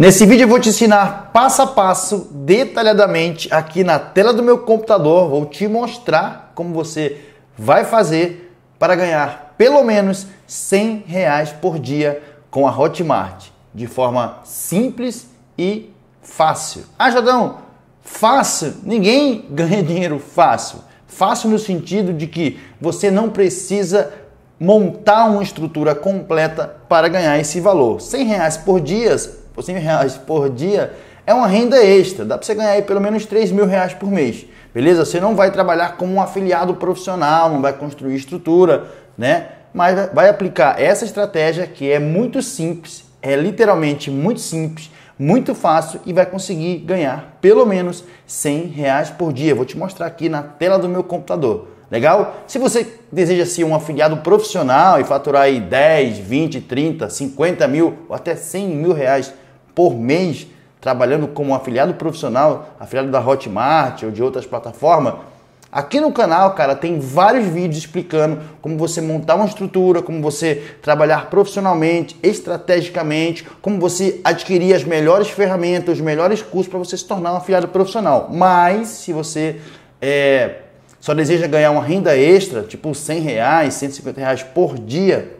Nesse vídeo eu vou te ensinar passo a passo, detalhadamente, aqui na tela do meu computador. Vou te mostrar como você vai fazer para ganhar pelo menos 100 reais por dia com a Hotmart, de forma simples e fácil. Ah, Jadão, fácil? Ninguém ganha dinheiro fácil. Fácil no sentido de que você não precisa montar uma estrutura completa para ganhar esse valor. 100 reais por dia por 100 mil reais por dia, é uma renda extra. Dá para você ganhar aí pelo menos 3 mil reais por mês. Beleza? Você não vai trabalhar como um afiliado profissional, não vai construir estrutura, né? Mas vai aplicar essa estratégia que é muito simples, é literalmente muito simples, muito fácil e vai conseguir ganhar pelo menos 100 reais por dia. Vou te mostrar aqui na tela do meu computador. Legal? Se você deseja ser um afiliado profissional e faturar aí 10, 20, 30, 50 mil ou até 100 mil reais por mês trabalhando como afiliado profissional, afiliado da Hotmart ou de outras plataformas, aqui no canal, cara, tem vários vídeos explicando como você montar uma estrutura, como você trabalhar profissionalmente, estrategicamente, como você adquirir as melhores ferramentas, os melhores cursos para você se tornar um afiliado profissional. Mas se você é, só deseja ganhar uma renda extra, tipo 100 reais, 150 reais por dia,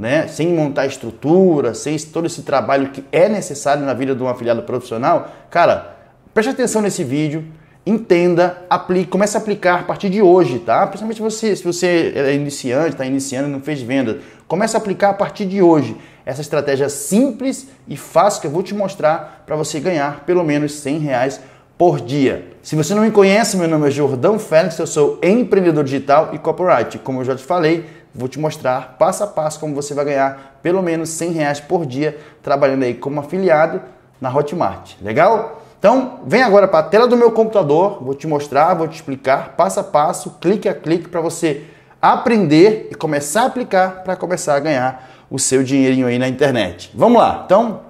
né, sem montar estrutura, sem todo esse trabalho que é necessário na vida de um afiliado profissional, cara, preste atenção nesse vídeo, entenda, aplique, comece a aplicar a partir de hoje, tá? Principalmente você, se você é iniciante, está iniciando e não fez venda, comece a aplicar a partir de hoje essa estratégia simples e fácil que eu vou te mostrar para você ganhar pelo menos 100 reais por dia. Se você não me conhece, meu nome é Jordão Félix, eu sou empreendedor digital e copyright. Como eu já te falei, Vou te mostrar passo a passo como você vai ganhar pelo menos 100 reais por dia trabalhando aí como afiliado na Hotmart. Legal? Então, vem agora para a tela do meu computador, vou te mostrar, vou te explicar passo a passo, clique a clique para você aprender e começar a aplicar para começar a ganhar o seu dinheirinho aí na internet. Vamos lá. Então,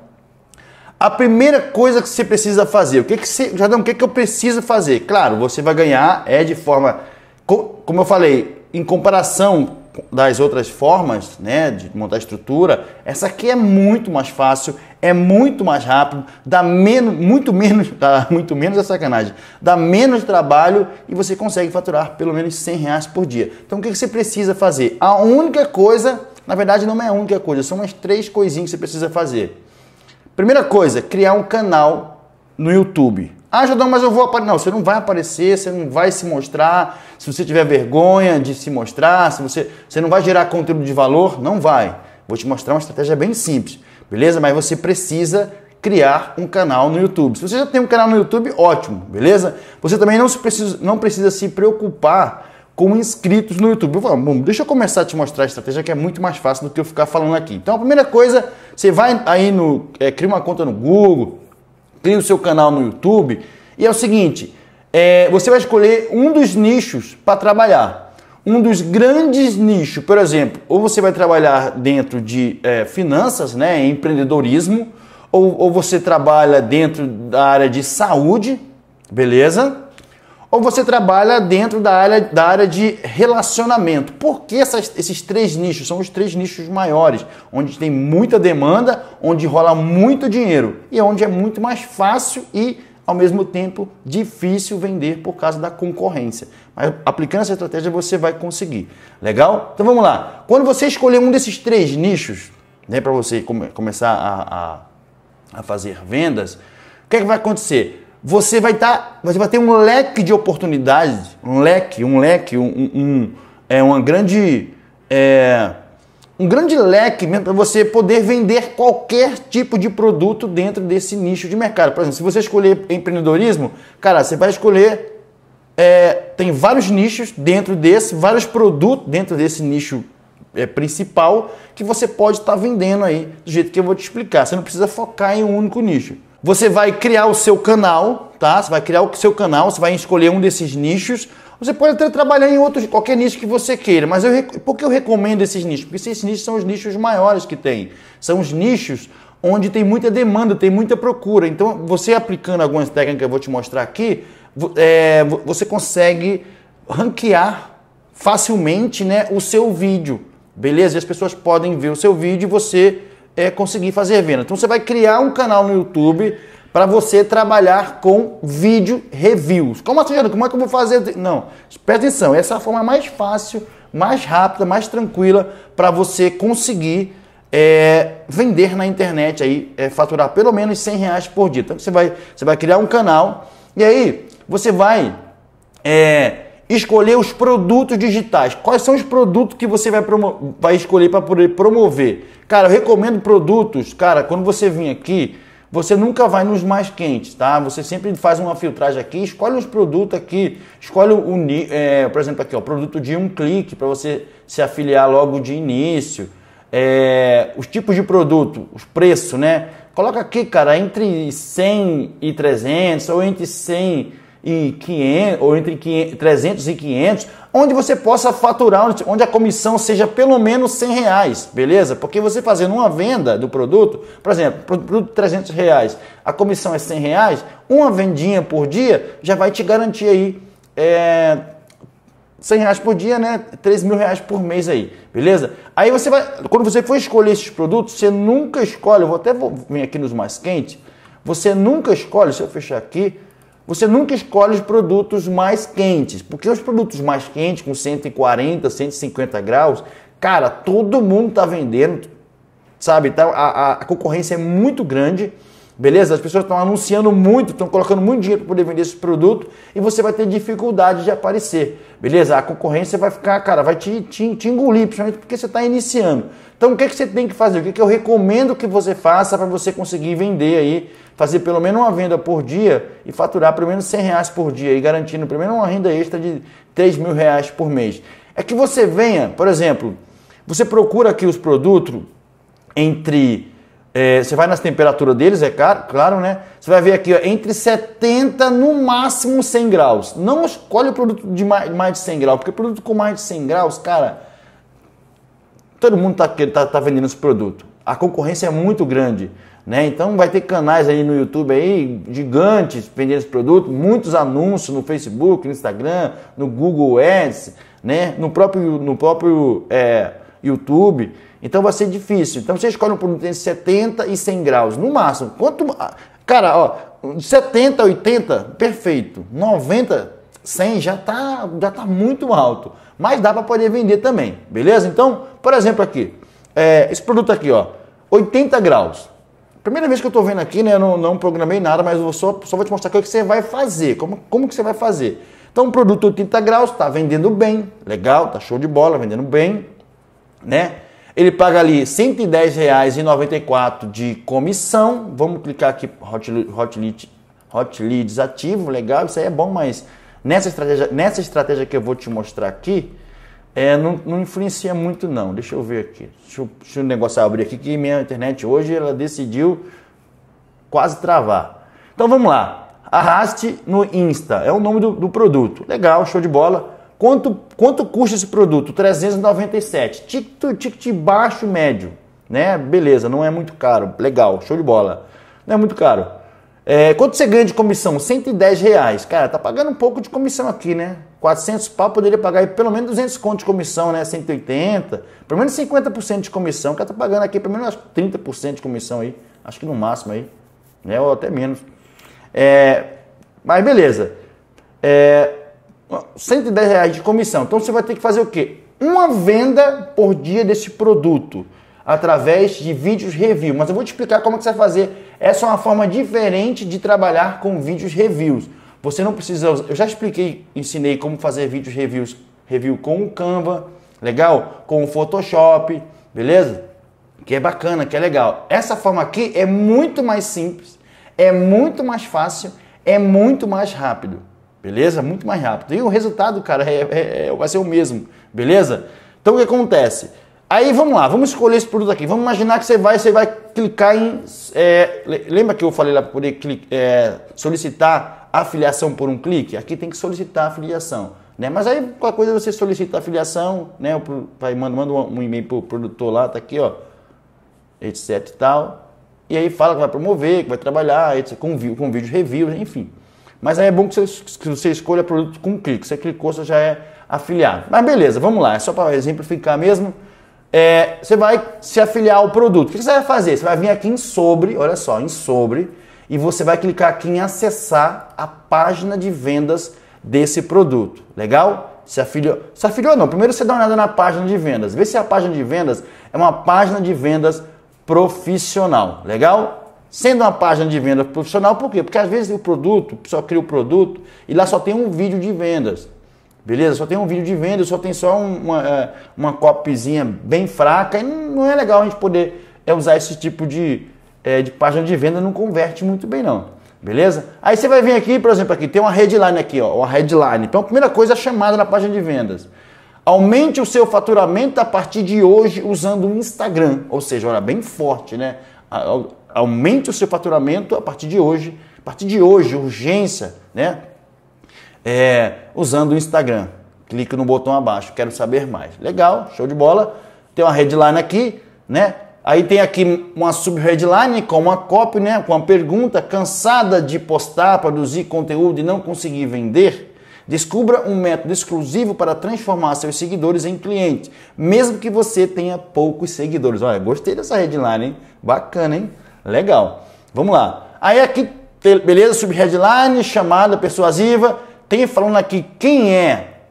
a primeira coisa que você precisa fazer, o que que você, Jardão, o que que eu preciso fazer? Claro, você vai ganhar é de forma como eu falei, em comparação das outras formas né, de montar estrutura, essa aqui é muito mais fácil, é muito mais rápido, dá menos, muito menos, dá muito menos é sacanagem, dá menos trabalho e você consegue faturar pelo menos 100 reais por dia. Então o que você precisa fazer? A única coisa, na verdade não é a única coisa, são umas três coisinhas que você precisa fazer. Primeira coisa, criar um canal no YouTube. Ah, Jordão, mas eu vou aparecer. Não, você não vai aparecer, você não vai se mostrar. Se você tiver vergonha de se mostrar, se você, você não vai gerar conteúdo de valor, não vai. Vou te mostrar uma estratégia bem simples, beleza? Mas você precisa criar um canal no YouTube. Se você já tem um canal no YouTube, ótimo, beleza? Você também não, se precisa, não precisa se preocupar com inscritos no YouTube. Eu falo, bom, deixa eu começar a te mostrar a estratégia que é muito mais fácil do que eu ficar falando aqui. Então, a primeira coisa, você vai aí no. É, cria uma conta no Google crie o seu canal no YouTube. E é o seguinte: é, você vai escolher um dos nichos para trabalhar. Um dos grandes nichos, por exemplo, ou você vai trabalhar dentro de é, finanças, né, empreendedorismo, ou, ou você trabalha dentro da área de saúde, beleza? ou você trabalha dentro da área, da área de relacionamento. Por que essas, esses três nichos? São os três nichos maiores, onde tem muita demanda, onde rola muito dinheiro e é onde é muito mais fácil e, ao mesmo tempo, difícil vender por causa da concorrência. Mas aplicando essa estratégia você vai conseguir. Legal? Então vamos lá. Quando você escolher um desses três nichos, né, para você come, começar a, a, a fazer vendas, o que, é que vai acontecer? você vai estar, tá, você vai ter um leque de oportunidades, um leque, um leque, um, um é uma grande, é, um grande leque mesmo para você poder vender qualquer tipo de produto dentro desse nicho de mercado. Por exemplo, se você escolher empreendedorismo, cara, você vai escolher é, tem vários nichos dentro desse, vários produtos dentro desse nicho é, principal que você pode estar tá vendendo aí do jeito que eu vou te explicar. Você não precisa focar em um único nicho. Você vai criar o seu canal, tá? Você vai criar o seu canal, você vai escolher um desses nichos. Você pode até trabalhar em outros, qualquer nicho que você queira, mas eu, por que eu recomendo esses nichos? Porque esses nichos são os nichos maiores que tem. São os nichos onde tem muita demanda, tem muita procura. Então, você aplicando algumas técnicas que eu vou te mostrar aqui, é, você consegue ranquear facilmente né, o seu vídeo. Beleza? E as pessoas podem ver o seu vídeo e você é, conseguir fazer venda. Então você vai criar um canal no YouTube para você trabalhar com vídeo reviews. Como assim, Como é que eu vou fazer? Não, presta atenção, essa é a forma mais fácil, mais rápida, mais tranquila para você conseguir é, vender na internet aí, é, faturar pelo menos 100 reais por dia. Então você vai, você vai criar um canal e aí você vai é, escolher os produtos digitais. Quais são os produtos que você vai, vai escolher para poder promover? Cara, eu recomendo produtos. Cara, quando você vir aqui, você nunca vai nos mais quentes, tá? Você sempre faz uma filtragem aqui, escolhe os produtos aqui, escolhe o, é, por exemplo, aqui, ó, produto de um clique para você se afiliar logo de início. É, os tipos de produto, os preços, né? Coloca aqui, cara, entre 100 e 300 ou entre 100 e 500, ou entre 500, 300 e 500, onde você possa faturar, onde a comissão seja pelo menos 100 reais, beleza? Porque você fazendo uma venda do produto, por exemplo, produto 300 reais, a comissão é 100 reais, uma vendinha por dia já vai te garantir aí é, 100 reais por dia, né? 3 mil reais por mês aí, beleza? Aí você vai, quando você for escolher esses produtos, você nunca escolhe, eu vou até vir aqui nos mais quentes, você nunca escolhe, se eu fechar aqui, você nunca escolhe os produtos mais quentes, porque os produtos mais quentes, com 140, 150 graus, cara, todo mundo está vendendo, sabe? Tá, a, a concorrência é muito grande Beleza? As pessoas estão anunciando muito, estão colocando muito dinheiro para poder vender esse produto e você vai ter dificuldade de aparecer. Beleza? A concorrência vai ficar, cara, vai te, te, te engolir, principalmente porque você está iniciando. Então o que, é que você tem que fazer? O que, é que eu recomendo que você faça para você conseguir vender aí, fazer pelo menos uma venda por dia e faturar pelo menos 100 reais por dia e garantindo pelo menos uma renda extra de 3 mil reais por mês? É que você venha, por exemplo, você procura aqui os produtos entre é, você vai nas temperaturas deles, é caro, claro, né? Você vai ver aqui, ó, entre 70 no máximo 100 graus. Não escolhe o produto de mais de 100 graus, porque produto com mais de 100 graus, cara, todo mundo tá, tá, tá vendendo esse produto. A concorrência é muito grande, né? Então vai ter canais aí no YouTube aí gigantes vendendo esse produto, muitos anúncios no Facebook, no Instagram, no Google Ads, né? No próprio, no próprio é, YouTube. Então vai ser difícil. Então você escolhe um produto entre 70 e 100 graus, no máximo. Quanto, cara, ó, 70, 80, perfeito. 90, 100 já tá, já tá muito alto. Mas dá para poder vender também, beleza? Então, por exemplo aqui, é, esse produto aqui, ó, 80 graus. Primeira vez que eu estou vendo aqui, né? Eu não, não programei nada, mas eu só, só vou te mostrar aqui o que você vai fazer, como, como que você vai fazer. Então, um produto 80 graus, está vendendo bem, legal, tá show de bola, vendendo bem, né? Ele paga ali R$ 110,94 de comissão. Vamos clicar aqui hot, hot, lead, hot Leads ativo, legal, isso aí é bom, mas nessa estratégia, nessa estratégia que eu vou te mostrar aqui, é, não, não, influencia muito não. Deixa eu ver aqui. Deixa, eu, deixa o negócio abrir aqui que minha internet hoje ela decidiu quase travar. Então vamos lá. Arraste no Insta. É o nome do, do produto. Legal, show de bola. Quanto, quanto custa esse produto? 397. Ticket, ticket baixo, médio. Né? Beleza, não é muito caro. Legal, show de bola. Não é muito caro. É, quanto você ganha de comissão? 110 reais. Cara, tá pagando um pouco de comissão aqui, né? 400 pau poderia pagar pelo menos 200 conto de comissão, né? 180, pelo menos 50% de comissão. O cara tá pagando aqui pelo menos 30% de comissão aí. Acho que no máximo aí, né? Ou até menos. É, mas beleza. É, 110 reais de comissão. Então você vai ter que fazer o quê? Uma venda por dia desse produto através de vídeos review. Mas eu vou te explicar como é que você vai fazer. Essa é uma forma diferente de trabalhar com vídeos reviews. Você não precisa. Eu já expliquei, ensinei como fazer vídeos reviews, review com o Canva, legal? Com o Photoshop, beleza? Que é bacana, que é legal. Essa forma aqui é muito mais simples, é muito mais fácil, é muito mais rápido. Beleza? Muito mais rápido. E o resultado, cara, é, é, é, vai ser o mesmo. Beleza? Então o que acontece? Aí vamos lá, vamos escolher esse produto aqui. Vamos imaginar que você vai, você vai clicar em. É, lembra que eu falei lá para poder clicar, é, solicitar afiliação por um clique? Aqui tem que solicitar afiliação. Né? Mas aí qualquer coisa você solicita afiliação, né? Vai, manda, manda um e-mail pro produtor lá, tá aqui, ó. Etc e tal. E aí fala que vai promover, que vai trabalhar, etc, com, com vídeo review, enfim. Mas aí é bom que você, que você escolha produto com um clique. Você clicou, você já é afiliado. Mas beleza, vamos lá. É só para exemplificar mesmo. É, você vai se afiliar ao produto. O que você vai fazer? Você vai vir aqui em sobre, olha só, em sobre, e você vai clicar aqui em acessar a página de vendas desse produto. Legal? Se afiliou? Se afiliou não. Primeiro você dá uma olhada na página de vendas. Vê se a página de vendas é uma página de vendas profissional. Legal? Sendo uma página de venda profissional, por quê? Porque às vezes o produto, só cria o produto e lá só tem um vídeo de vendas. Beleza? Só tem um vídeo de venda, só tem só uma, é, uma copyzinha bem fraca e não é legal a gente poder é, usar esse tipo de, é, de página de venda, não converte muito bem não. Beleza? Aí você vai vir aqui, por exemplo, aqui tem uma headline aqui, ó, uma headline. Então a primeira coisa é chamada na página de vendas. Aumente o seu faturamento a partir de hoje usando o Instagram. Ou seja, olha, bem forte, né? aumente o seu faturamento a partir de hoje, a partir de hoje, urgência, né? É, usando o Instagram. Clique no botão abaixo, quero saber mais. Legal, show de bola. Tem uma headline aqui, né? Aí tem aqui uma sub-headline com uma copy, né? Com uma pergunta cansada de postar, produzir conteúdo e não conseguir vender. Descubra um método exclusivo para transformar seus seguidores em clientes, mesmo que você tenha poucos seguidores. Olha, gostei dessa headline, hein? Bacana, hein? Legal. Vamos lá. Aí aqui, beleza, subheadline, chamada persuasiva. Tem falando aqui quem é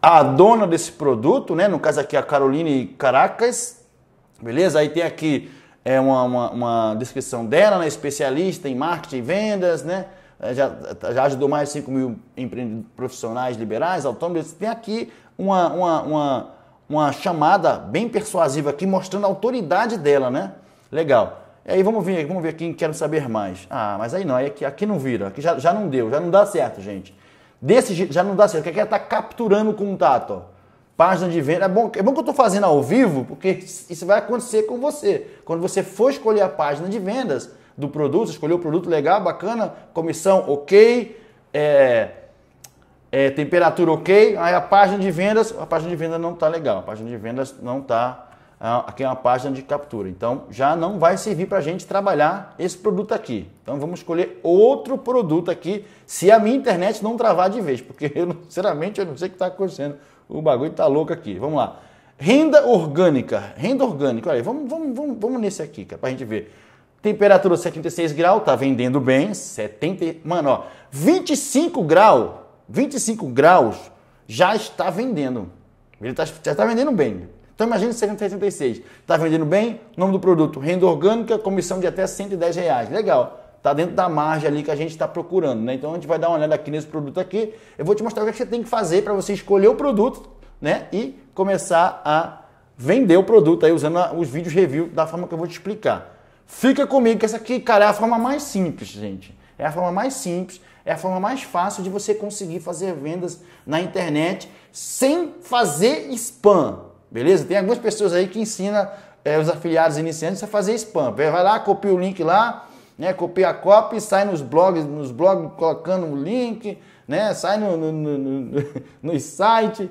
a dona desse produto, né? No caso aqui a Caroline Caracas. Beleza? Aí tem aqui é, uma, uma, uma descrição dela, né? Especialista em marketing e vendas, né? É, já, já ajudou mais de 5 mil profissionais liberais, autônomos. Tem aqui uma, uma, uma, uma chamada bem persuasiva aqui, mostrando a autoridade dela, né? Legal. É, e aí vamos ver, vamos ver quem quer saber mais. Ah, mas aí não, é que aqui não vira, aqui já, já não deu, já não dá certo, gente. Desse jeito já não dá certo, porque aqui é está é? capturando o contato. Página de venda. É bom, é bom que eu estou fazendo ao vivo, porque isso vai acontecer com você. Quando você for escolher a página de vendas do produto, escolher o produto legal, bacana, comissão ok, é, é, temperatura ok, aí a página de vendas, a página de venda não está legal, a página de vendas não está é aqui é uma página de captura. Então, já não vai servir para a gente trabalhar esse produto aqui. Então, vamos escolher outro produto aqui, se a minha internet não travar de vez, porque, eu, sinceramente, eu não sei o que está acontecendo. O bagulho está louco aqui. Vamos lá. Renda orgânica. Renda orgânica. Olha, vamos, vamos, vamos, vamos nesse aqui, é para a gente ver. Temperatura 76 graus, tá vendendo bem. 70, mano, ó, 25 graus, 25 graus já está vendendo. Ele tá, já está vendendo bem. Então imagine 666. Está vendendo bem? Nome do produto, renda orgânica, comissão de até 110 reais. Legal. Está dentro da margem ali que a gente está procurando. Né? Então a gente vai dar uma olhada aqui nesse produto aqui. Eu vou te mostrar o que é você tem que fazer para você escolher o produto né? e começar a vender o produto aí usando os vídeos review da forma que eu vou te explicar. Fica comigo que essa aqui, cara, é a forma mais simples, gente. É a forma mais simples, é a forma mais fácil de você conseguir fazer vendas na internet sem fazer spam. Beleza? Tem algumas pessoas aí que ensinam é, os afiliados iniciantes a fazer spam. Vai lá, copia o link lá, né? Copia a copy, sai nos blogs, nos blogs colocando o link, né? Sai no, no, no, no, no site.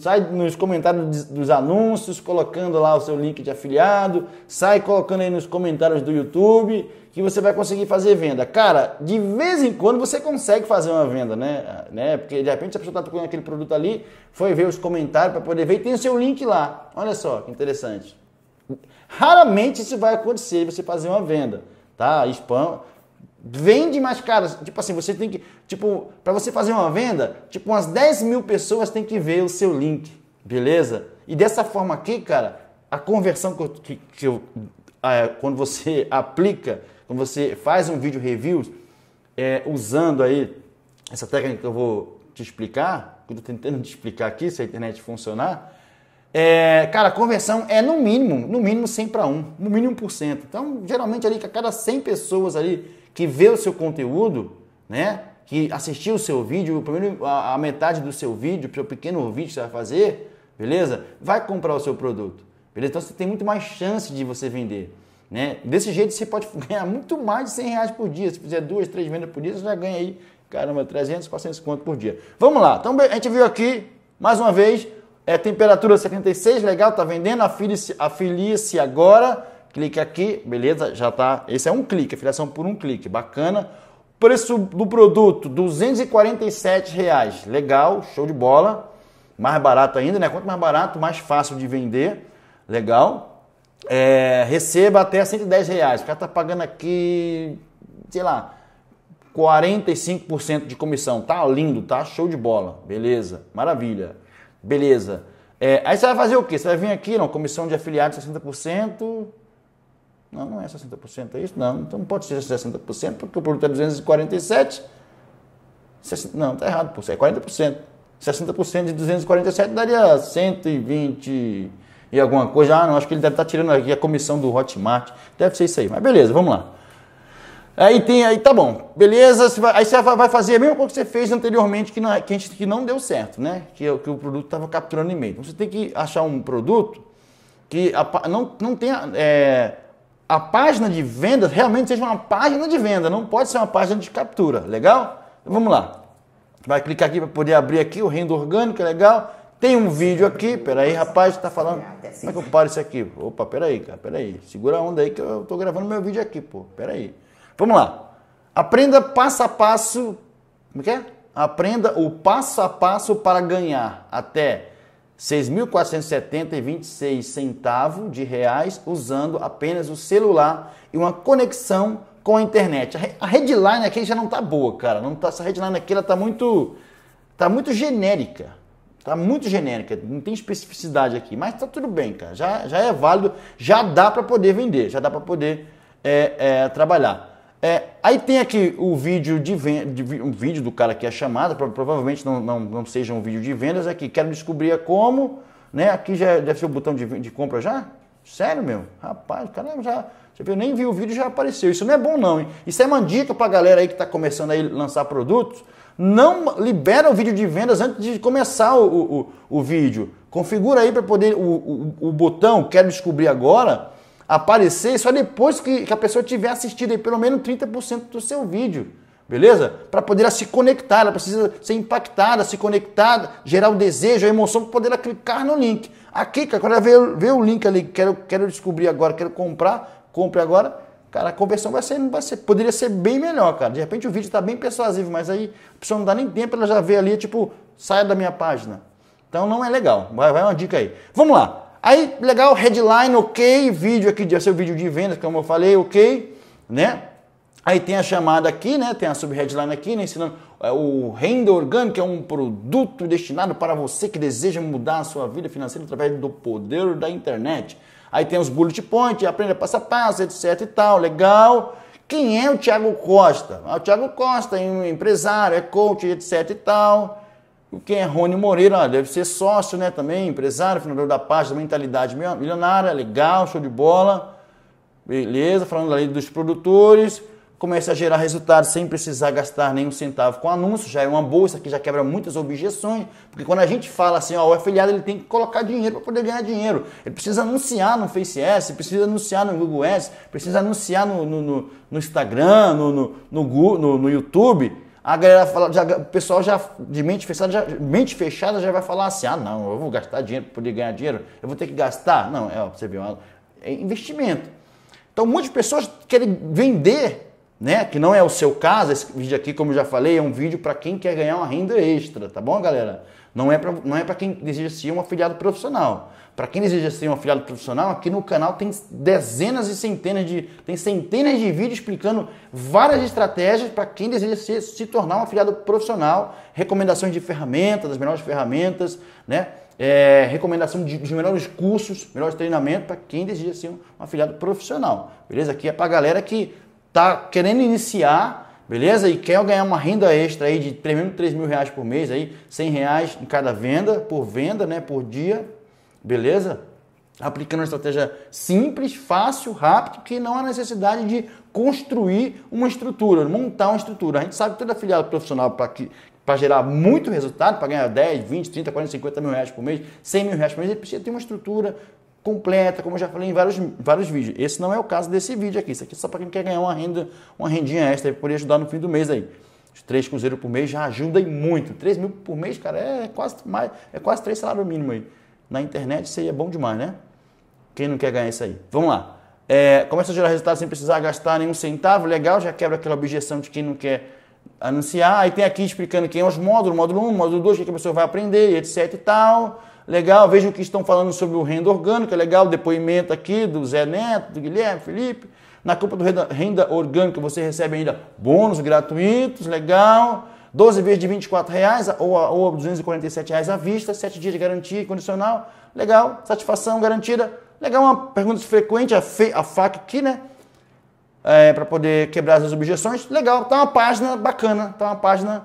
Sai nos comentários dos anúncios, colocando lá o seu link de afiliado. Sai colocando aí nos comentários do YouTube que você vai conseguir fazer venda. Cara, de vez em quando você consegue fazer uma venda, né? né? Porque de repente a pessoa está procurando aquele produto ali, foi ver os comentários para poder ver e tem o seu link lá. Olha só que interessante. Raramente isso vai acontecer, você fazer uma venda, tá? Spam. Vende mais caras. Tipo assim, você tem que. Tipo, para você fazer uma venda, tipo, umas 10 mil pessoas tem que ver o seu link. Beleza? E dessa forma aqui, cara, a conversão que, eu, que, que eu, ah, é, quando você aplica, quando você faz um vídeo review, é, usando aí essa técnica que eu vou te explicar, que eu tô tentando te explicar aqui, se a internet funcionar, é, cara, a conversão é no mínimo, no mínimo 100 para 1, no mínimo por cento. Então, geralmente ali, que a cada 100 pessoas ali que vê o seu conteúdo, né? Que assistiu o seu vídeo, a, a metade do seu vídeo, seu pequeno vídeo que você vai fazer, beleza? Vai comprar o seu produto, beleza? Então você tem muito mais chance de você vender, né? Desse jeito você pode ganhar muito mais de 100 reais por dia. Se fizer duas, três vendas por dia, você já ganha aí, caramba, 300, 400 conto por dia. Vamos lá, então a gente viu aqui, mais uma vez, é, temperatura 76, legal, tá vendendo, afilie-se agora Clique aqui, beleza? Já tá. Esse é um clique, afiliação por um clique. Bacana. Preço do produto, R$ reais. Legal, show de bola. Mais barato ainda, né? Quanto mais barato, mais fácil de vender. Legal. É, receba até 110 reais. O cara tá pagando aqui, sei lá, 45% de comissão. Tá lindo, tá? Show de bola. Beleza, maravilha. Beleza. É, aí você vai fazer o quê? Você vai vir aqui, não, comissão de afiliado 60%. Não, não é 60%, é isso? Não, então não pode ser 60%, porque o produto é 247. não, está errado, pô, é 40%. 60% de 247 daria 120 e alguma coisa. Ah, não, acho que ele deve estar tá tirando aqui a comissão do Hotmart. Deve ser isso aí, mas beleza, vamos lá. Aí tem, aí tá bom, beleza, você vai, aí você vai fazer a mesma coisa que você fez anteriormente, que não, que, gente, que não deu certo, né? Que, é que o produto estava capturando e-mail. Então você tem que achar um produto que a, não, não tenha... É, a página de vendas realmente seja uma página de venda, não pode ser uma página de captura, legal? vamos lá. Vai clicar aqui para poder abrir aqui o renda orgânico, legal? Tem um vídeo aqui, peraí, rapaz, tá falando. Como é que eu paro isso aqui? Opa, peraí, cara, peraí. Segura a onda aí que eu tô gravando meu vídeo aqui, pô. Peraí. Vamos lá. Aprenda passo a passo. Como é que é? Aprenda o passo a passo para ganhar até 6.470,26 centavos de reais usando apenas o celular e uma conexão com a internet. A headline aqui já não está boa, cara. Não tá, essa headline aqui ela tá muito tá muito genérica. Tá muito genérica, não tem especificidade aqui, mas tá tudo bem, cara. Já, já é válido, já dá para poder vender, já dá para poder é, é, trabalhar. É, aí tem aqui o vídeo de um vídeo do cara que é chamado, provavelmente não, não, não seja um vídeo de vendas aqui. É quero descobrir é como, né? Aqui já deve é, ser o botão de, de compra já? Sério, meu? Rapaz, o cara já. Você nem viu o vídeo já apareceu. Isso não é bom, não, hein? Isso é uma dica pra galera aí que tá começando aí lançar produtos. Não libera o vídeo de vendas antes de começar o, o, o, o vídeo. Configura aí para poder o, o, o botão, quero descobrir agora aparecer só depois que, que a pessoa tiver assistido aí pelo menos 30% do seu vídeo. Beleza? Para poder ela se conectar, ela precisa ser impactada, se conectar, gerar o desejo, a emoção para poder ela clicar no link. Aqui, quando ela vê, vê o link ali, quero, quero descobrir agora, quero comprar, compre agora, cara, a conversão vai ser, vai ser, poderia ser bem melhor, cara. De repente o vídeo está bem persuasivo, mas aí a pessoa não dá nem tempo, ela já vê ali, tipo, saia da minha página. Então não é legal. Vai, vai uma dica aí. Vamos lá. Aí, legal, headline, ok, vídeo aqui, já seu vídeo de vendas, como eu falei, ok, né? Aí tem a chamada aqui, né? Tem a subheadline aqui, né? Ensinando é, o renda orgânica é um produto destinado para você que deseja mudar a sua vida financeira através do poder da internet. Aí tem os bullet points, aprenda passo a passo, etc e tal, legal. Quem é o Thiago Costa? Ah, o Thiago Costa é um empresário, é coach, etc e tal. Quem é Rony Moreira? Ah, deve ser sócio, né? Também, empresário, fundador da página Mentalidade Milionária. Legal, show de bola. Beleza, falando ali dos produtores. começa a gerar resultados sem precisar gastar nenhum centavo com anúncio. Já é uma bolsa que já quebra muitas objeções. Porque quando a gente fala assim, ó, o afiliado ele tem que colocar dinheiro para poder ganhar dinheiro. Ele precisa anunciar no Face S, precisa anunciar no Google S, precisa anunciar no, no, no, no Instagram, no, no, no, no YouTube a galera fala, já, o pessoal já de mente fechada, já, mente fechada já vai falar assim: ah, não, eu vou gastar dinheiro para poder ganhar dinheiro, eu vou ter que gastar. Não, é, você viu, é investimento. Então, um monte de pessoas querem vender, né? Que não é o seu caso. Esse vídeo aqui, como eu já falei, é um vídeo para quem quer ganhar uma renda extra, tá bom, galera? Não é para não é para quem deseja ser um afiliado profissional. Para quem deseja ser um afiliado profissional, aqui no canal tem dezenas e centenas de tem centenas de vídeos explicando várias estratégias para quem deseja se se tornar um afiliado profissional, recomendações de ferramentas, das melhores ferramentas, né? É, recomendação de, dos melhores cursos, melhores treinamentos para quem deseja ser um, um afiliado profissional. Beleza? Aqui é para galera que tá querendo iniciar beleza? E quer ganhar uma renda extra aí de pelo menos 3 mil reais por mês, aí, 100 reais em cada venda, por venda, né, por dia, Beleza? Aplicando uma estratégia simples, fácil, rápido, que não há necessidade de construir uma estrutura, montar uma estrutura. A gente sabe que toda afiliada profissional, para que para gerar muito resultado, para ganhar 10, 20, 30, 40, 50 mil reais por mês, 100 mil reais por mês, ele precisa ter uma estrutura completa, como eu já falei em vários, vários vídeos. Esse não é o caso desse vídeo aqui. Isso aqui é só para quem quer ganhar uma renda, uma rendinha extra, poder ajudar no fim do mês aí. Os 3 cruzeiros por mês já ajuda e muito. 3 mil por mês, cara, é quase mais, é quase 3 salários mínimos aí na internet seria bom demais, né? Quem não quer ganhar isso aí? Vamos lá. É, começa a gerar resultado sem precisar gastar nenhum centavo, legal, já quebra aquela objeção de quem não quer anunciar. Aí tem aqui explicando quem é os módulos, módulo 1, módulo 2, o que a pessoa vai aprender, etc e tal. Legal, veja o que estão falando sobre o renda orgânica, legal, depoimento aqui do Zé Neto, do Guilherme, Felipe. Na culpa do renda, renda orgânica você recebe ainda bônus gratuitos, legal. 12 vezes de R$ reais ou, ou R$ reais à vista, 7 dias de garantia condicional. Legal, satisfação garantida. Legal, uma pergunta frequente, a, fe, a FAQ aqui, né? É, para poder quebrar as objeções. Legal, tá uma página bacana, tá uma página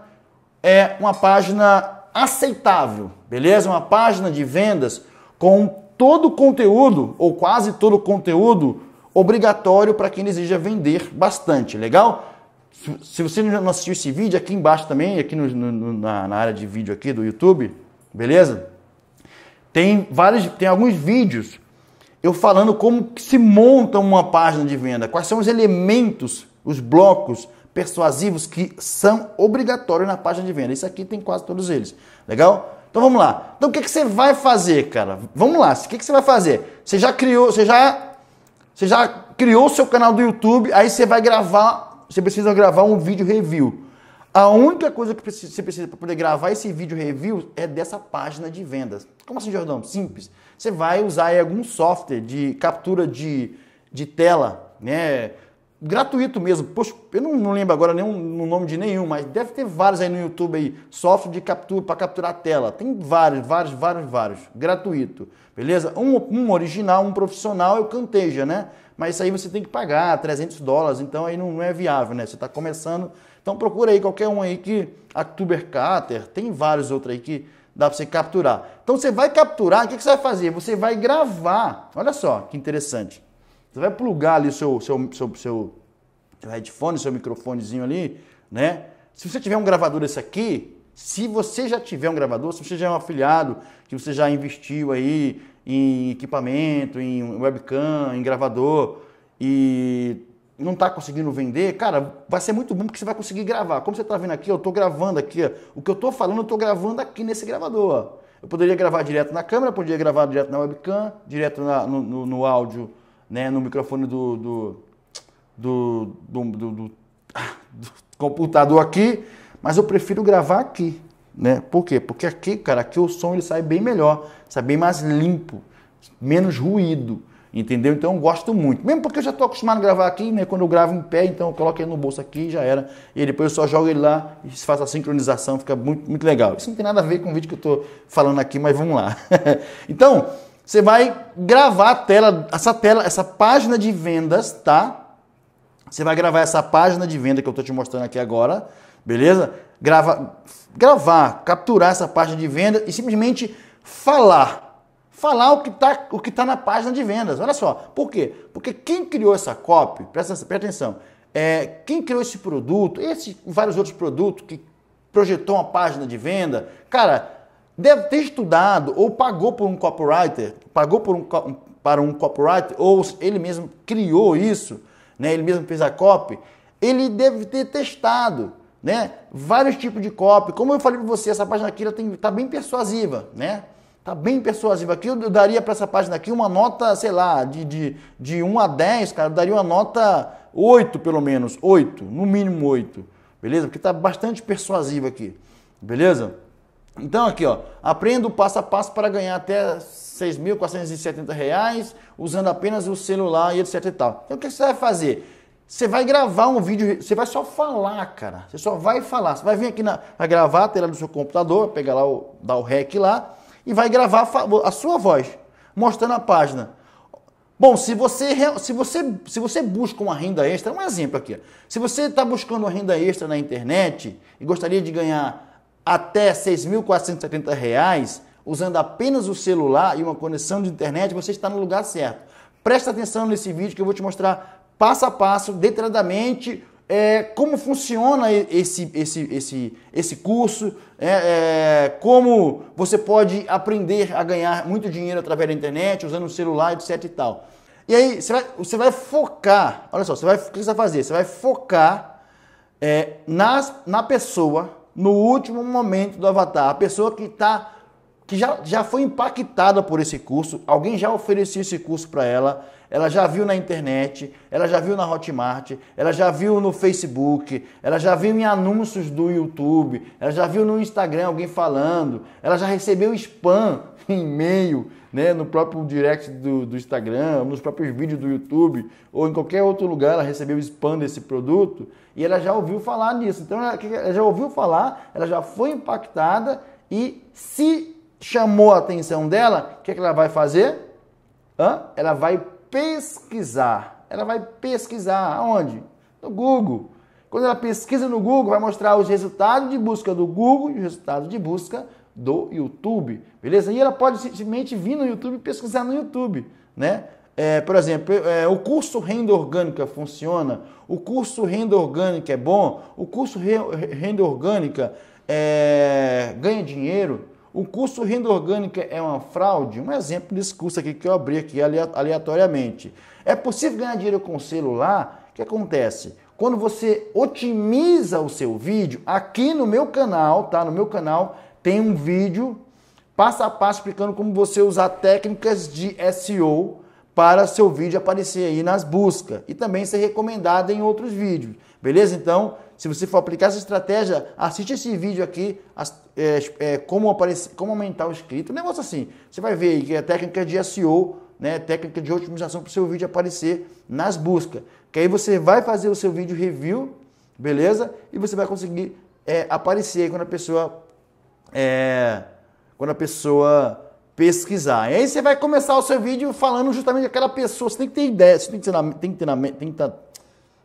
é uma página aceitável, beleza? Uma página de vendas com todo o conteúdo ou quase todo o conteúdo obrigatório para quem deseja vender bastante, legal? Se você não assistiu esse vídeo, aqui embaixo também, aqui no, no, na, na, área de vídeo aqui do YouTube, beleza? Tem vários, tem alguns vídeos eu falando como se monta uma página de venda, quais são os elementos, os blocos persuasivos que são obrigatórios na página de venda. Isso aqui tem quase todos eles. Legal? Então vamos lá. Então o que, que você vai fazer, cara? Vamos lá. O que, que você vai fazer? Você já criou, você já, você já criou o seu canal do YouTube, aí você vai gravar você precisa gravar um vídeo review. A única coisa que você precisa para poder gravar esse vídeo review é dessa página de vendas. Como assim, Jordão? Simples. Você vai usar algum software de captura de, de tela, né? Gratuito mesmo. Poxa, eu não, não lembro agora nenhum, o nome de nenhum, mas deve ter vários aí no YouTube aí. Software de captura para capturar a tela. Tem vários, vários, vários, vários. Gratuito. Beleza? Um, um original, um profissional eu o canteja, né? mas isso aí você tem que pagar 300 dólares, então aí não, é viável, né? Você está começando. Então procura aí qualquer um aí que. A Tubercater, tem vários outros aí que dá para você capturar. Então você vai capturar, o que, que, você vai fazer? Você vai gravar. Olha só que interessante. Você vai plugar ali o seu, seu, seu, seu, seu headphone, seu microfonezinho ali, né? Se você tiver um gravador desse aqui, se você já tiver um gravador, se você já é um afiliado, que você já investiu aí, em equipamento, em webcam, em gravador e não está conseguindo vender, cara, vai ser muito bom porque você vai conseguir gravar. Como você está vendo aqui, eu estou gravando aqui, ó. o que eu estou falando, eu estou gravando aqui nesse gravador. Ó. Eu poderia gravar direto na câmera, poderia gravar direto na webcam, direto na, no, no, no, áudio, né, no microfone do, do, do, do, do, do computador aqui, mas eu prefiro gravar aqui. Né? Por quê? Porque aqui, cara, aqui o som ele sai bem melhor, sai bem mais limpo, menos ruído, entendeu? Então eu gosto muito. Mesmo porque eu já estou acostumado a gravar aqui, né? Quando eu gravo em pé, então eu coloco ele no bolso aqui já era. E depois eu só jogo ele lá e faço a sincronização, fica muito, muito legal. Isso não tem nada a ver com o vídeo que eu estou falando aqui, mas vamos lá. então, você vai gravar a tela, essa tela, essa página de vendas, tá? Você vai gravar essa página de venda que eu estou te mostrando aqui agora. Beleza? Grava, gravar, capturar essa página de venda e simplesmente falar. Falar o que está tá na página de vendas. Olha só. Por quê? Porque quem criou essa copy, presta, presta atenção, é, quem criou esse produto, esses vários outros produtos que projetou uma página de venda, cara, deve ter estudado ou pagou por um copywriter, pagou por um, para um copywriter, ou ele mesmo criou isso, né? ele mesmo fez a copy, ele deve ter testado né? Vários tipos de copy. Como eu falei para você, essa página aqui tem tá bem persuasiva, né? Tá bem persuasiva aqui. Eu daria para essa página aqui uma nota, sei lá, de, de, de 1 a 10, cara. Eu daria uma nota 8, pelo menos. 8, no mínimo 8. Beleza? Porque tá bastante persuasiva aqui. Beleza? Então aqui, ó, aprenda o passo a passo para ganhar até R$ 6.470 usando apenas o celular e etc e tal. Então o que você vai fazer? Você vai gravar um vídeo, você vai só falar, cara. Você só vai falar. Você vai vir aqui na vai gravar a tela do seu computador, pegar lá o dar o rec lá e vai gravar a, a sua voz, mostrando a página. Bom, se você se você se você busca uma renda extra, é um exemplo aqui. Se você está buscando uma renda extra na internet e gostaria de ganhar até R$ reais usando apenas o celular e uma conexão de internet, você está no lugar certo. Presta atenção nesse vídeo que eu vou te mostrar passo a passo, detalhadamente, é, como funciona esse, esse, esse, esse curso, é, é, como você pode aprender a ganhar muito dinheiro através da internet, usando o celular, etc e tal. E aí você vai, você vai focar, olha só, você vai, o que você vai fazer? Você vai focar é, nas, na pessoa, no último momento do avatar, a pessoa que está que já, já foi impactada por esse curso, alguém já ofereceu esse curso para ela, ela já viu na internet, ela já viu na Hotmart, ela já viu no Facebook, ela já viu em anúncios do YouTube, ela já viu no Instagram alguém falando, ela já recebeu spam em e-mail, né, no próprio direct do, do Instagram, nos próprios vídeos do YouTube ou em qualquer outro lugar ela recebeu spam desse produto e ela já ouviu falar nisso. Então ela, ela já ouviu falar, ela já foi impactada e se chamou a atenção dela, o que, é que ela vai fazer? Hã? Ela vai pesquisar. Ela vai pesquisar aonde? No Google. Quando ela pesquisa no Google, vai mostrar os resultados de busca do Google e os resultados de busca do YouTube. Beleza? E ela pode simplesmente vir no YouTube e pesquisar no YouTube, né? É, por exemplo, é, o curso Renda Orgânica funciona? O curso Renda Orgânica é bom? O curso Renda Orgânica é, ganha dinheiro? O curso renda orgânica é uma fraude? Um exemplo desse curso aqui que eu abri aqui aleatoriamente. É possível ganhar dinheiro com celular? O que acontece? Quando você otimiza o seu vídeo, aqui no meu canal, tá? No meu canal tem um vídeo passo a passo explicando como você usar técnicas de SEO para seu vídeo aparecer aí nas buscas e também ser recomendado em outros vídeos, beleza? Então, se você for aplicar essa estratégia, assiste esse vídeo aqui, as, é, é, como, aparecer, como aumentar o escrito, um negócio assim. Você vai ver aí que é técnica de SEO, né, técnica de otimização para o seu vídeo aparecer nas buscas. Que aí você vai fazer o seu vídeo review, beleza? E você vai conseguir é, aparecer quando a pessoa... É, quando a pessoa pesquisar. E aí você vai começar o seu vídeo falando justamente daquela pessoa. Você tem que ter ideia, você tem que ter na, tem que ter na, tem que ter, tá,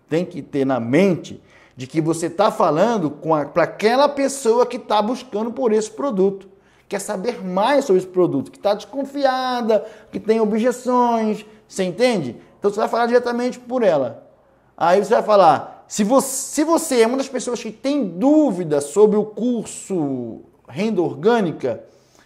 tem que ter na mente de que você está falando para aquela pessoa que está buscando por esse produto, quer saber mais sobre esse produto, que está desconfiada, que tem objeções, você entende? Então você vai falar diretamente por ela. Aí você vai falar, se você, se você é uma das pessoas que tem dúvida sobre o curso renda orgânica,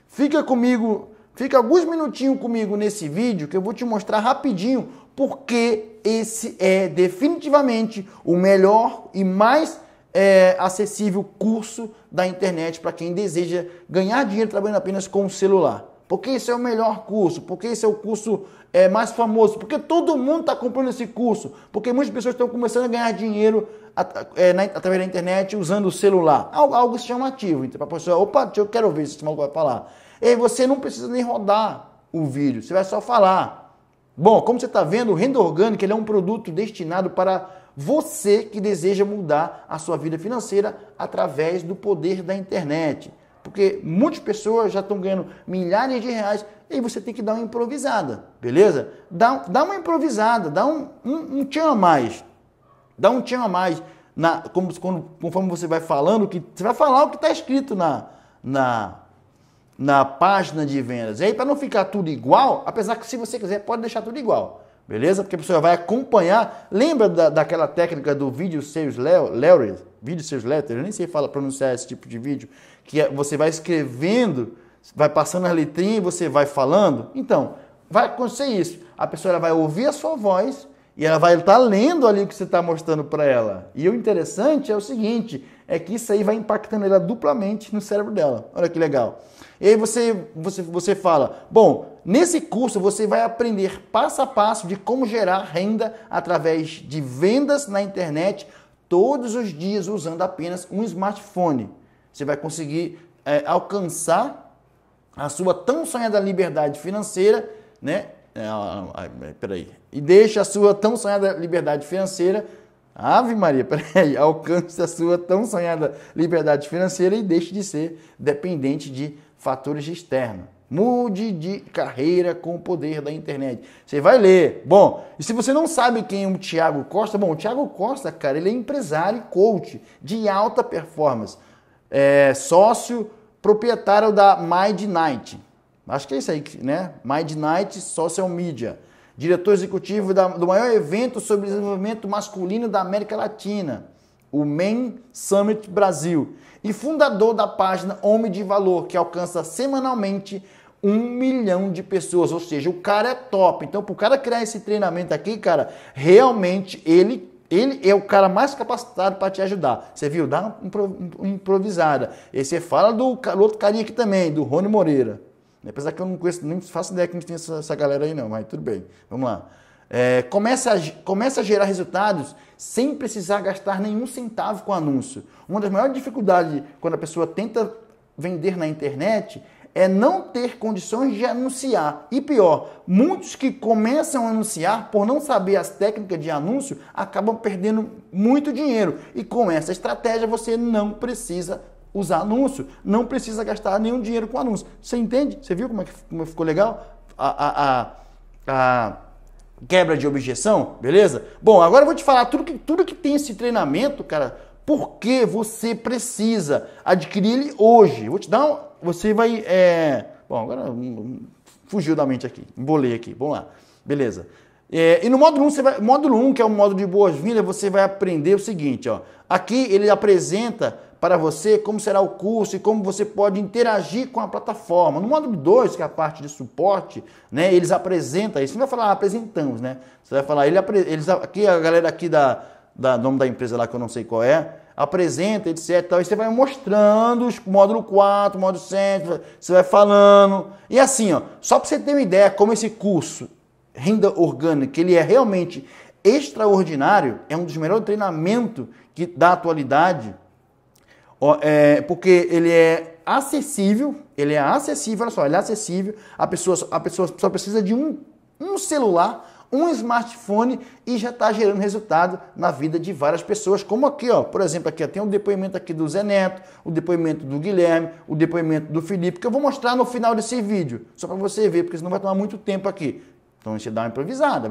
fica comigo Fica alguns minutinhos comigo nesse vídeo que eu vou te mostrar rapidinho porque esse é definitivamente o melhor e mais é, acessível curso da internet para quem deseja ganhar dinheiro trabalhando apenas com o celular. Porque esse é o melhor curso, porque esse é o curso é, mais famoso, porque todo mundo está comprando esse curso, porque muitas pessoas estão começando a ganhar dinheiro at é, na, através da internet usando o celular. Algo, algo chamativo. Então, a pessoa, opa, eu quero ver se esse maluco vai falar. E aí você não precisa nem rodar o vídeo, você vai só falar. Bom, como você está vendo, o renda orgânica é um produto destinado para você que deseja mudar a sua vida financeira através do poder da internet. Porque muitas pessoas já estão ganhando milhares de reais e você tem que dar uma improvisada, beleza? Dá, dá uma improvisada, dá um, um, um tchan a mais. Dá um tchan a mais. Na, como, quando, conforme você vai falando, que você vai falar o que está escrito na, na, na página de vendas. E aí, para não ficar tudo igual, apesar que se você quiser, pode deixar tudo igual, beleza? Porque a pessoa vai acompanhar. Lembra da, daquela técnica do vídeo Sales Letter? Vídeo Sales Letter? Eu nem sei falar pronunciar esse tipo de vídeo. Que é, você vai escrevendo, vai passando a letrinha e você vai falando. Então, vai acontecer isso. A pessoa vai ouvir a sua voz e ela vai estar tá lendo ali o que você está mostrando para ela. E o interessante é o seguinte: é que isso aí vai impactando ela duplamente no cérebro dela. Olha que legal. E aí você, você, você fala, bom, nesse curso você vai aprender passo a passo de como gerar renda através de vendas na internet todos os dias usando apenas um smartphone. Você vai conseguir é, alcançar a sua tão sonhada liberdade financeira, né? É, peraí. E deixa a sua tão sonhada liberdade financeira Ave Maria, peraí, alcance a sua tão sonhada liberdade financeira e deixe de ser dependente de fatores externos. Mude de carreira com o poder da internet. Você vai ler. Bom, e se você não sabe quem é o Thiago Costa, bom, o Thiago Costa, cara, ele é empresário e coach de alta performance. É sócio proprietário da Mind Night. Acho que é isso aí, né? Mind Night Social é Media diretor executivo da, do maior evento sobre desenvolvimento masculino da América Latina, o Men Summit Brasil, e fundador da página Homem de Valor, que alcança semanalmente um milhão de pessoas. Ou seja, o cara é top. Então, para o cara criar esse treinamento aqui, cara, realmente ele ele é o cara mais capacitado para te ajudar. Você viu? Dá uma improvisada. E você fala do outro carinha aqui também, do Rony Moreira. Né? Apesar que eu não conheço, nem faço ideia que a tem essa, essa galera aí não, mas tudo bem. Vamos lá. É, começa, a, começa a gerar resultados sem precisar gastar nenhum centavo com anúncio. Uma das maiores dificuldades quando a pessoa tenta vender na internet é não ter condições de anunciar. E pior, muitos que começam a anunciar por não saber as técnicas de anúncio acabam perdendo muito dinheiro. E com essa estratégia você não precisa usar anúncio, não precisa gastar nenhum dinheiro com anúncio. Você entende? Você viu como, é que, como ficou legal? A, a, a, a quebra de objeção, beleza? Bom, agora eu vou te falar tudo que, tudo que tem esse treinamento, cara, porque você precisa adquirir ele hoje. Vou te dar um. Você vai. É... Bom, agora hum, hum, fugiu da mente aqui, embolei aqui, vamos lá. Beleza. É, e no módulo 1, você vai, módulo 1, que é o módulo de boas-vindas, você vai aprender o seguinte, ó. Aqui ele apresenta para você como será o curso e como você pode interagir com a plataforma. No módulo 2, que é a parte de suporte, né, eles apresentam isso. Você não vai falar ah, apresentamos, né? Você vai falar, ele, eles, aqui a galera aqui da, da nome da empresa lá que eu não sei qual é, apresenta, etc. Tal, e você vai mostrando os módulo 4, módulo 7, você vai falando. E assim, ó, só para você ter uma ideia como esse curso Renda Orgânica, ele é realmente extraordinário, é um dos melhores treinamentos que, da atualidade é, porque ele é acessível, ele é acessível, olha só, ele é acessível, a pessoa, a pessoa só precisa de um, um celular, um smartphone e já está gerando resultado na vida de várias pessoas, como aqui, ó, por exemplo, aqui tem o um depoimento aqui do Zé Neto, o depoimento do Guilherme, o depoimento do Felipe, que eu vou mostrar no final desse vídeo, só para você ver, porque senão vai tomar muito tempo aqui. Então você dá uma improvisada,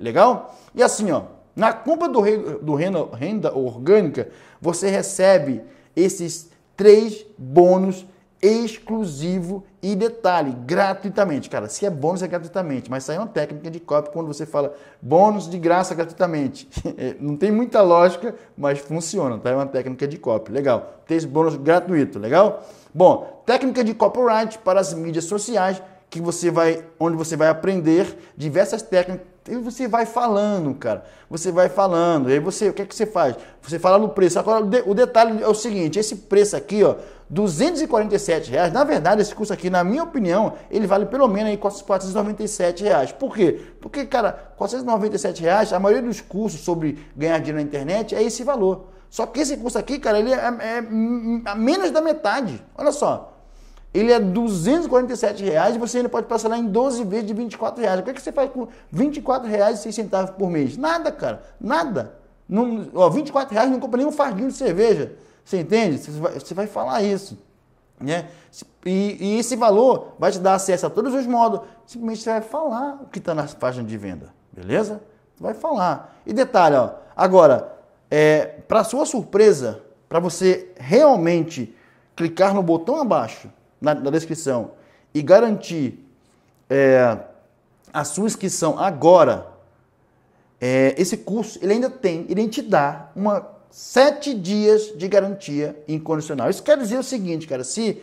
legal? E assim, ó, na compra do, do renda, renda orgânica, você recebe esses três bônus exclusivo e detalhe, gratuitamente. Cara, se é bônus é gratuitamente, mas sai é uma técnica de copy quando você fala bônus de graça gratuitamente. É, não tem muita lógica, mas funciona, tá? É uma técnica de copy, legal. Três bônus gratuito, legal? Bom, técnica de copyright para as mídias sociais que você vai onde você vai aprender diversas técnicas e você vai falando, cara. Você vai falando. E aí você, o que é que você faz? Você fala no preço. Agora, o detalhe é o seguinte: esse preço aqui, ó, 247 reais. Na verdade, esse curso aqui, na minha opinião, ele vale pelo menos aí 497 reais. Por quê? Porque, cara, 497 reais, a maioria dos cursos sobre ganhar dinheiro na internet é esse valor. Só que esse curso aqui, cara, ele é, é, é a menos da metade. Olha só ele é 247 reais e você ainda pode parcelar em 12 vezes de 24 reais. O que, é que você faz com 24 reais e 6 centavos por mês? Nada, cara, nada. Não, ó, 24 reais não compra nenhum fardinho de cerveja. Você entende? Você vai, você vai falar isso. Né? E, e, esse valor vai te dar acesso a todos os modos. Simplesmente você vai falar o que está na página de venda. Beleza? Vai falar. E detalhe, ó, agora, é, para sua surpresa, para você realmente clicar no botão abaixo na, na descrição e garantir é, a sua inscrição agora, é, esse curso ele ainda tem, ele te dá uma sete dias de garantia incondicional. Isso quer dizer o seguinte, cara, se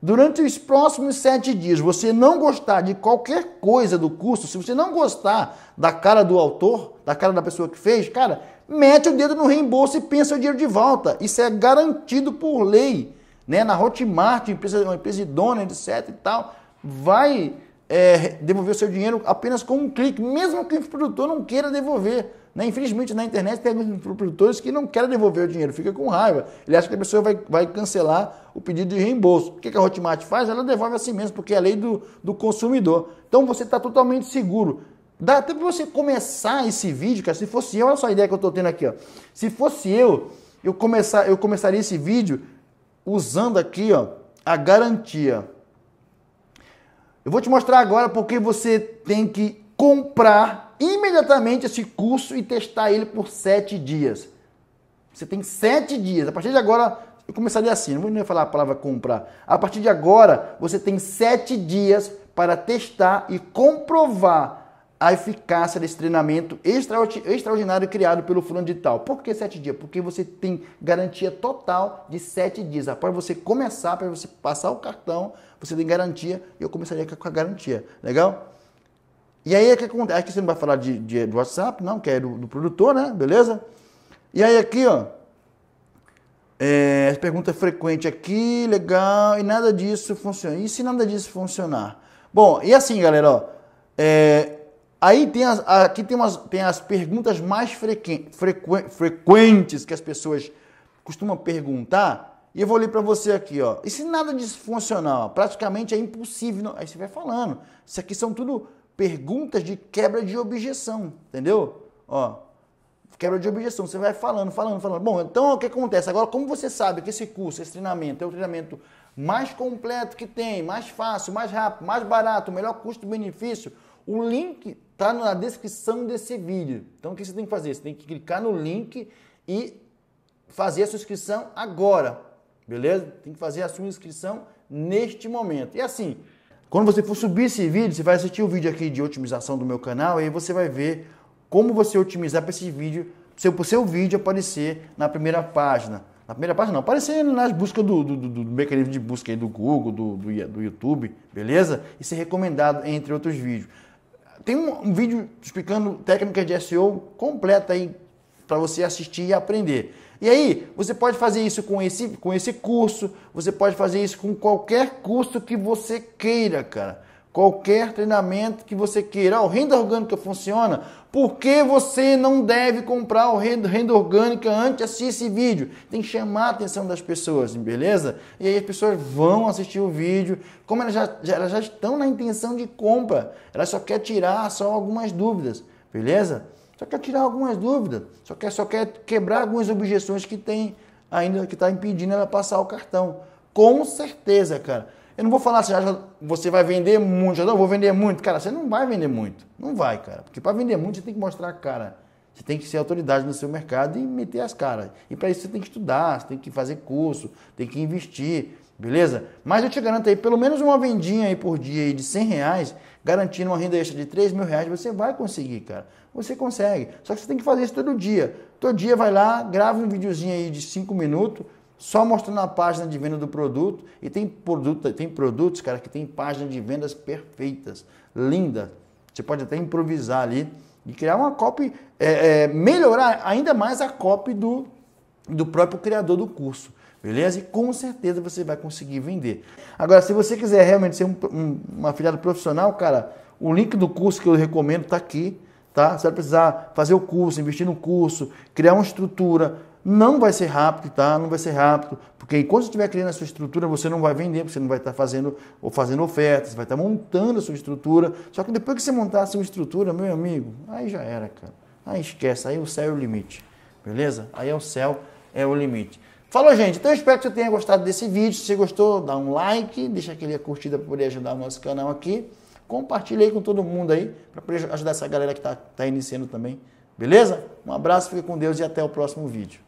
durante os próximos sete dias você não gostar de qualquer coisa do curso, se você não gostar da cara do autor, da cara da pessoa que fez, cara, mete o dedo no reembolso e pensa o dinheiro de volta. Isso é garantido por lei né, na Hotmart, empresa, uma empresa idônea, etc e tal, vai é, devolver o seu dinheiro apenas com um clique, mesmo que o produtor não queira devolver. Né? Infelizmente, na internet tem alguns produtores que não querem devolver o dinheiro, fica com raiva. Ele acha que a pessoa vai, vai cancelar o pedido de reembolso. O que, a Hotmart faz? Ela devolve a si mesmo, porque é a lei do, do consumidor. Então você está totalmente seguro. Dá até para você começar esse vídeo, cara. Se fosse eu, olha só a ideia que eu estou tendo aqui. Ó. Se fosse eu, eu, começar, eu começaria esse vídeo usando aqui ó, a garantia. Eu vou te mostrar agora porque você tem que comprar imediatamente esse curso e testar ele por sete dias. Você tem sete dias. A partir de agora, eu começaria assim, não vou nem falar a palavra comprar. A partir de agora, você tem sete dias para testar e comprovar a eficácia desse treinamento extraordinário criado pelo fulano de tal. Por que sete dias? Porque você tem garantia total de sete dias. Após você começar, para você passar o cartão, você tem garantia. e Eu começaria com a garantia. Legal? E aí é que acontece. que você não vai falar de, de, WhatsApp, não, que é do, do, produtor, né? Beleza? E aí aqui, ó. É, pergunta é frequente aqui, legal. E nada disso funciona. E se nada disso funcionar? Bom, e assim, galera, ó. É, Aí tem as, aqui tem, umas, tem as perguntas mais frequen, frequentes que as pessoas costumam perguntar. E eu vou ler para você aqui, ó. E se nada disso funcionar? Praticamente é impossível. Não, aí você vai falando. Isso aqui são tudo perguntas de quebra de objeção, entendeu? Ó, quebra de objeção. Você vai falando, falando, falando. Bom, então o que acontece? Agora, como você sabe que esse curso, esse treinamento é o treinamento mais completo que tem, mais fácil, mais rápido, mais barato, melhor custo-benefício, o link está na descrição desse vídeo. Então o que você tem que fazer? Você tem que clicar no link e fazer a sua inscrição agora, beleza? Tem que fazer a sua inscrição neste momento. E assim, quando você for subir esse vídeo, você vai assistir o vídeo aqui de otimização do meu canal e aí você vai ver como você otimizar para esse vídeo, para o seu vídeo aparecer na primeira página. Na primeira página não, aparecer nas buscas do, do, do, do mecanismo de busca aí do Google, do, do, do YouTube, beleza? E ser recomendado entre outros vídeos. Tem um, um vídeo explicando técnicas de SEO completa aí para você assistir e aprender. E aí, você pode fazer isso com esse, com esse curso, você pode fazer isso com qualquer curso que você queira, cara. Qualquer treinamento que você queira, oh, renda orgânica funciona. Por que você não deve comprar o renda, renda orgânica antes de assistir esse vídeo? Tem que chamar a atenção das pessoas, beleza? E aí as pessoas vão assistir o vídeo. Como elas já, já elas já estão na intenção de compra, elas só quer tirar só algumas dúvidas, beleza? Só quer tirar algumas dúvidas, só quer, só quer quebrar algumas objeções que tem ainda que está impedindo ela passar o cartão. Com certeza, cara. Eu não vou falar se assim, você vai vender muito, eu vou vender muito. Cara, você não vai vender muito. Não vai, cara. Porque para vender muito, você tem que mostrar a cara. Você tem que ser autoridade no seu mercado e meter as caras. E para isso você tem que estudar, você tem que fazer curso, tem que investir, beleza? Mas eu te garanto aí, pelo menos uma vendinha aí por dia aí de 100 reais, garantindo uma renda extra de 3 mil reais, você vai conseguir, cara. Você consegue. Só que você tem que fazer isso todo dia. Todo dia vai lá, grava um videozinho aí de 5 minutos, só mostrando a página de venda do produto. E tem, produto, tem produtos, cara, que tem página de vendas perfeitas, linda. Você pode até improvisar ali e criar uma copy, é, é, melhorar ainda mais a copy do, do próprio criador do curso. Beleza? E com certeza você vai conseguir vender. Agora, se você quiser realmente ser um, um, um afiliado profissional, cara, o link do curso que eu recomendo está aqui. Tá? Você vai precisar fazer o curso, investir no curso, criar uma estrutura, não vai ser rápido, tá? Não vai ser rápido, porque enquanto você estiver criando a sua estrutura, você não vai vender, porque você não vai estar tá fazendo ou fazendo ofertas, vai estar tá montando a sua estrutura. Só que depois que você montar a sua estrutura, meu amigo, aí já era, cara. Aí esquece, aí o céu é o limite, beleza? Aí é o céu é o limite. Falou, gente. Então eu espero que você tenha gostado desse vídeo. Se você gostou, dá um like, deixa aquele curtida para poder ajudar o nosso canal aqui. Compartilha aí com todo mundo aí, para poder ajudar essa galera que está tá iniciando também. Beleza? Um abraço, fique com Deus e até o próximo vídeo.